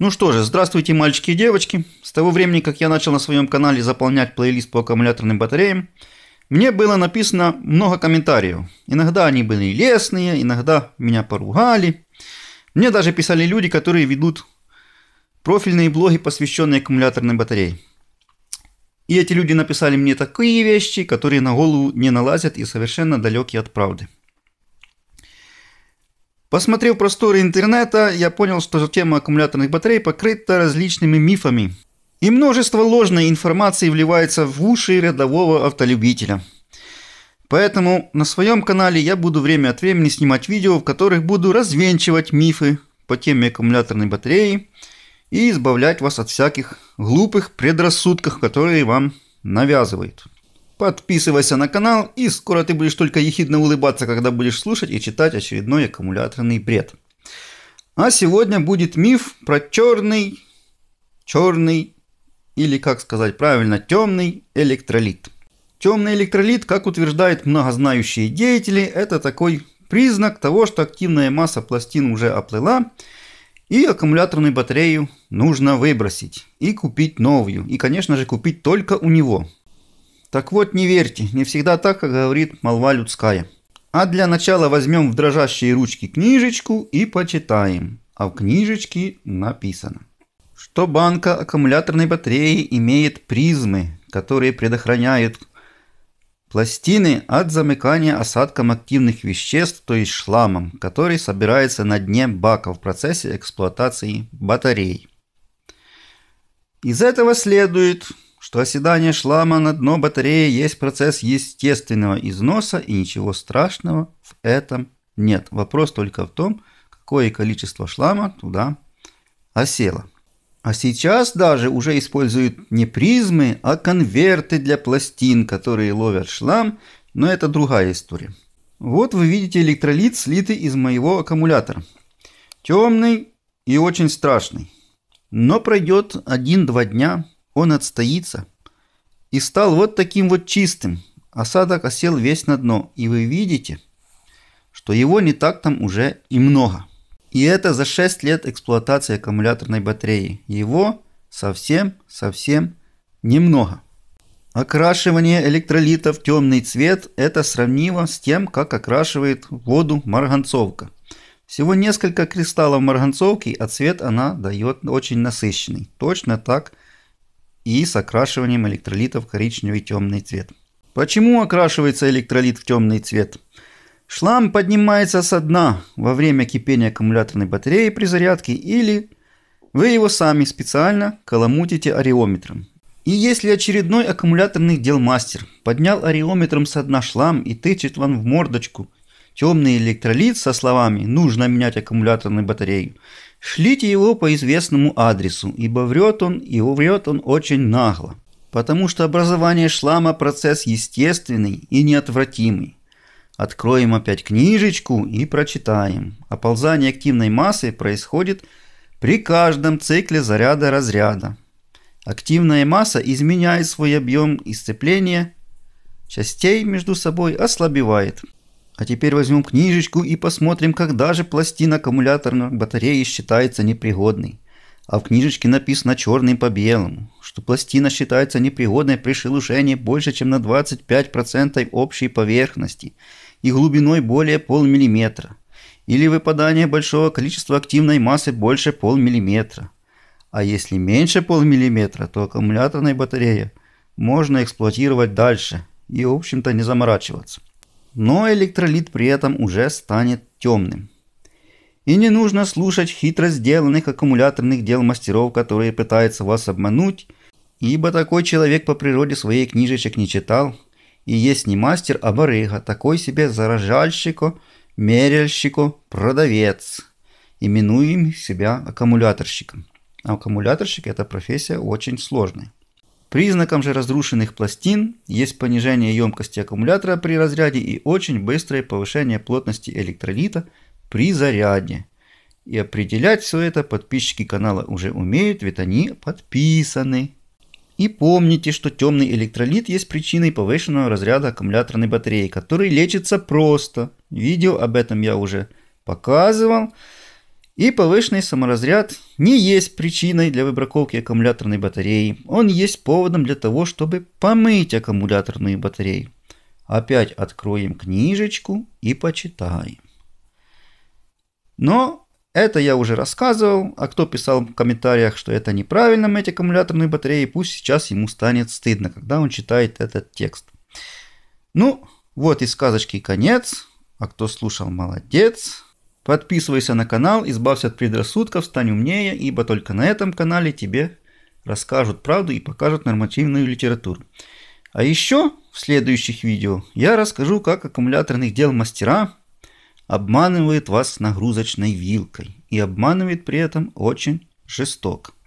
Ну что же, здравствуйте, мальчики и девочки. С того времени, как я начал на своем канале заполнять плейлист по аккумуляторным батареям, мне было написано много комментариев. Иногда они были лестные, иногда меня поругали. Мне даже писали люди, которые ведут профильные блоги, посвященные аккумуляторной батарее. И эти люди написали мне такие вещи, которые на голову не налазят и совершенно далеки от правды. Посмотрев просторы интернета, я понял, что тема аккумуляторных батарей покрыта различными мифами. И множество ложной информации вливается в уши рядового автолюбителя. Поэтому на своем канале я буду время от времени снимать видео, в которых буду развенчивать мифы по теме аккумуляторной батареи и избавлять вас от всяких глупых предрассудков, которые вам навязывают. Подписывайся на канал, и скоро ты будешь только ехидно улыбаться, когда будешь слушать и читать очередной аккумуляторный бред. А сегодня будет миф про черный, черный или, как сказать правильно, темный электролит. Темный электролит, как утверждают многознающие деятели, это такой признак того, что активная масса пластин уже оплыла, и аккумуляторную батарею нужно выбросить и купить новую. И, конечно же, купить только у него. Так вот, не верьте, не всегда так, как говорит молва людская. А для начала возьмем в дрожащие ручки книжечку и почитаем. А в книжечке написано, что банка аккумуляторной батареи имеет призмы, которые предохраняют пластины от замыкания осадком активных веществ, то есть шламом, который собирается на дне бака в процессе эксплуатации батарей. Из этого следует, что оседание шлама на дно батареи есть процесс естественного износа и ничего страшного в этом нет. Вопрос только в том, какое количество шлама туда осело. А сейчас даже уже используют не призмы, а конверты для пластин, которые ловят шлам, но это другая история. Вот вы видите электролит, слитый из моего аккумулятора. Темный и очень страшный. Но пройдет 1-2 дня, он отстоится. И стал вот таким вот чистым. Осадок осел весь на дно. И вы видите, что его не так там уже и много. И это за 6 лет эксплуатации аккумуляторной батареи. Его совсем-совсем немного. Окрашивание электролита в темный цвет – это сравнимо с тем, как окрашивает воду марганцовка. Всего несколько кристаллов марганцовки, а цвет она дает очень насыщенный. Точно так – и с окрашиванием электролитов в коричневый темный цвет. Почему окрашивается электролит в темный цвет? Шлам поднимается со дна во время кипения аккумуляторной батареи при зарядке или вы его сами специально коломутите ареометром. И если очередной аккумуляторный делмастер поднял ареометром со дна шлам и тычет вам в мордочку – темный электролит со словами «нужно менять аккумуляторную батарею. Шлите его по известному адресу, ибо врет он, и врет он очень нагло. Потому что образование шлама – процесс естественный и неотвратимый. Откроем опять книжечку и прочитаем. Оползание активной массы происходит при каждом цикле заряда-разряда. Активная масса изменяет свой объем и сцепление частей между собой ослабевает. А теперь возьмем книжечку и посмотрим, когда же пластина аккумуляторной батареи считается непригодной. А в книжечке написано черным по белому, что пластина считается непригодной при шелушении больше, чем на 25% общей поверхности и глубиной более полмиллиметра, или выпадание большого количества активной массы больше полмиллиметра. А если меньше полмиллиметра, то аккумуляторная батарея можно эксплуатировать дальше и, в общем-то, не заморачиваться но электролит при этом уже станет темным. И не нужно слушать хитро сделанных аккумуляторных дел мастеров, которые пытаются вас обмануть, ибо такой человек по природе своей книжечек не читал, и есть не мастер, а барыга, такой себе заражальщико, меряльщико, продавец, именуем себя аккумуляторщиком. А аккумуляторщик – это профессия очень сложная. Признаком же разрушенных пластин есть понижение емкости аккумулятора при разряде и очень быстрое повышение плотности электролита при заряде. И определять все это подписчики канала уже умеют, ведь они подписаны. И помните, что темный электролит есть причиной повышенного разряда аккумуляторной батареи, который лечится просто. Видео об этом я уже показывал. И повышенный саморазряд не есть причиной для выбраковки аккумуляторной батареи. Он есть поводом для того, чтобы помыть аккумуляторные батареи. Опять откроем книжечку и почитаем. Но это я уже рассказывал, а кто писал в комментариях, что это неправильно мыть аккумуляторные батареи, пусть сейчас ему станет стыдно, когда он читает этот текст. Ну, вот и сказочки конец. А кто слушал, молодец. Подписывайся на канал, избавься от предрассудков, стань умнее, ибо только на этом канале тебе расскажут правду и покажут нормативную литературу. А еще в следующих видео я расскажу, как аккумуляторных дел мастера обманывает вас нагрузочной вилкой и обманывает при этом очень жестоко.